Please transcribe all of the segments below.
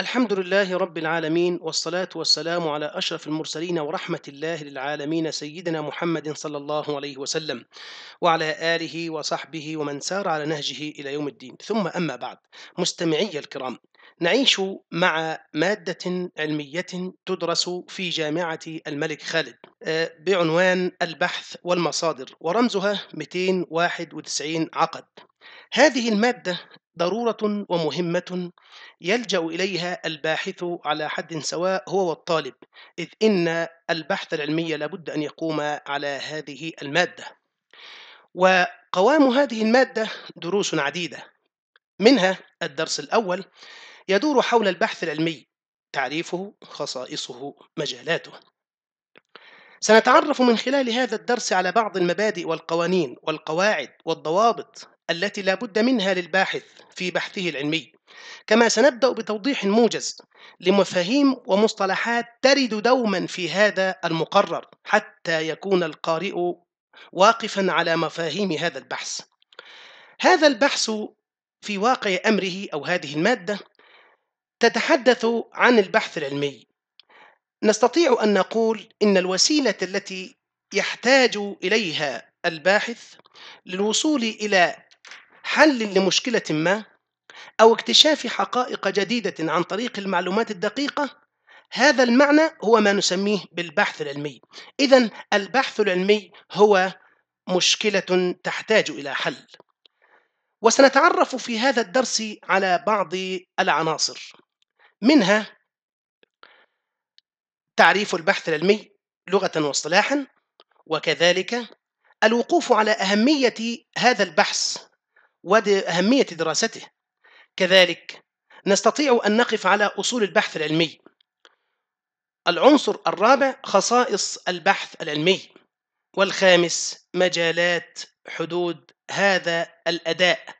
الحمد لله رب العالمين والصلاة والسلام على أشرف المرسلين ورحمة الله للعالمين سيدنا محمد صلى الله عليه وسلم وعلى آله وصحبه ومن سار على نهجه إلى يوم الدين ثم أما بعد مستمعي الكرام نعيش مع مادة علمية تدرس في جامعة الملك خالد آه، بعنوان البحث والمصادر ورمزها 291 عقد هذه المادة ضروره ومهمه يلجا اليها الباحث على حد سواء هو والطالب اذ ان البحث العلمي لابد ان يقوم على هذه الماده وقوام هذه الماده دروس عديده منها الدرس الاول يدور حول البحث العلمي تعريفه خصائصه مجالاته سنتعرف من خلال هذا الدرس على بعض المبادئ والقوانين والقواعد والضوابط التي لا بد منها للباحث في بحثه العلمي كما سنبدأ بتوضيح موجز لمفاهيم ومصطلحات ترد دوما في هذا المقرر حتى يكون القارئ واقفا على مفاهيم هذا البحث هذا البحث في واقع أمره أو هذه المادة تتحدث عن البحث العلمي نستطيع أن نقول إن الوسيلة التي يحتاج إليها الباحث للوصول إلى حل لمشكلة ما أو اكتشاف حقائق جديدة عن طريق المعلومات الدقيقة هذا المعنى هو ما نسميه بالبحث العلمي إذا البحث العلمي هو مشكلة تحتاج إلى حل وسنتعرف في هذا الدرس على بعض العناصر منها تعريف البحث العلمي لغة واصطلاحا وكذلك الوقوف على أهمية هذا البحث وأهمية دراسته كذلك نستطيع أن نقف على أصول البحث العلمي العنصر الرابع خصائص البحث العلمي والخامس مجالات حدود هذا الأداء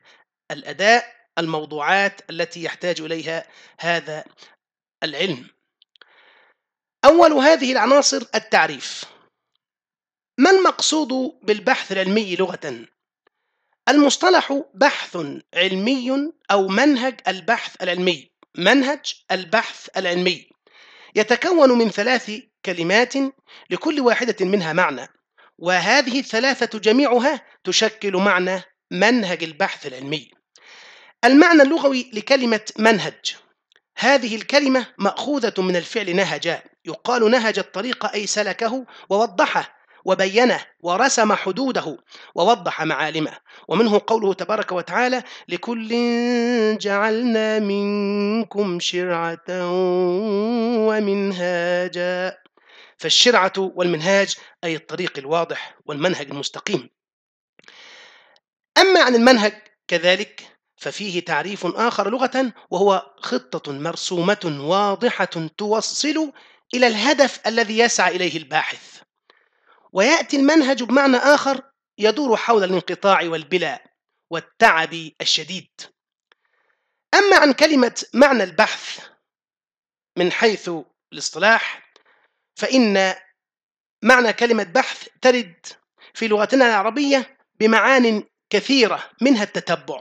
الأداء الموضوعات التي يحتاج إليها هذا العلم أول هذه العناصر التعريف ما المقصود بالبحث العلمي لغة؟ المصطلح بحث علمي أو منهج البحث العلمي منهج البحث العلمي يتكون من ثلاث كلمات لكل واحدة منها معنى وهذه الثلاثة جميعها تشكل معنى منهج البحث العلمي المعنى اللغوي لكلمة منهج هذه الكلمة مأخوذة من الفعل نهج يقال نهج الطريق أي سلكه ووضحه وبينه ورسم حدوده ووضح معالمه ومنه قوله تبارك وتعالى لكل جعلنا منكم شرعة ومنهاجا فالشرعة والمنهاج أي الطريق الواضح والمنهج المستقيم أما عن المنهج كذلك ففيه تعريف آخر لغة وهو خطة مرسومة واضحة توصل إلى الهدف الذي يسعى إليه الباحث ويأتي المنهج بمعنى آخر يدور حول الانقطاع والبلاء والتعب الشديد أما عن كلمة معنى البحث من حيث الاصطلاح فإن معنى كلمة بحث ترد في لغتنا العربية بمعان كثيرة منها التتبع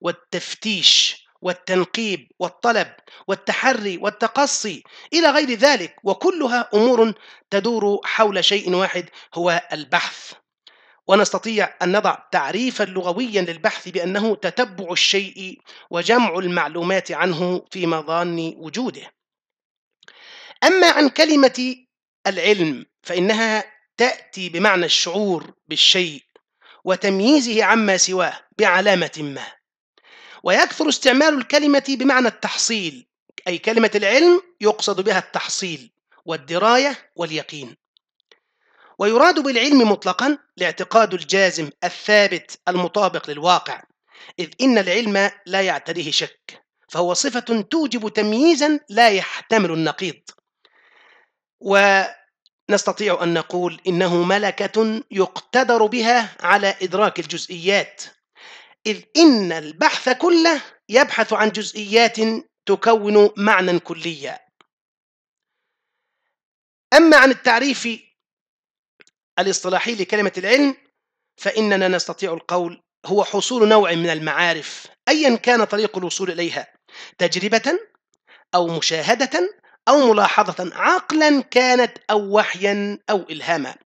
والتفتيش والتنقيب والطلب والتحري والتقصي الى غير ذلك وكلها امور تدور حول شيء واحد هو البحث ونستطيع ان نضع تعريفا لغويا للبحث بانه تتبع الشيء وجمع المعلومات عنه في مظان وجوده اما عن كلمه العلم فانها تاتي بمعنى الشعور بالشيء وتمييزه عما سواه بعلامه ما ويكثر استعمال الكلمة بمعنى التحصيل أي كلمة العلم يقصد بها التحصيل والدراية واليقين ويراد بالعلم مطلقا الاعتقاد الجازم الثابت المطابق للواقع إذ إن العلم لا يعتريه شك فهو صفة توجب تمييزا لا يحتمل النقيض ونستطيع أن نقول إنه ملكة يقتدر بها على إدراك الجزئيات إذ إن البحث كله يبحث عن جزئيات تكون معنى كليا أما عن التعريف الاصطلاحي لكلمة العلم فإننا نستطيع القول هو حصول نوع من المعارف أيا كان طريق الوصول إليها تجربة أو مشاهدة أو ملاحظة عقلا كانت أو وحيا أو إلهاما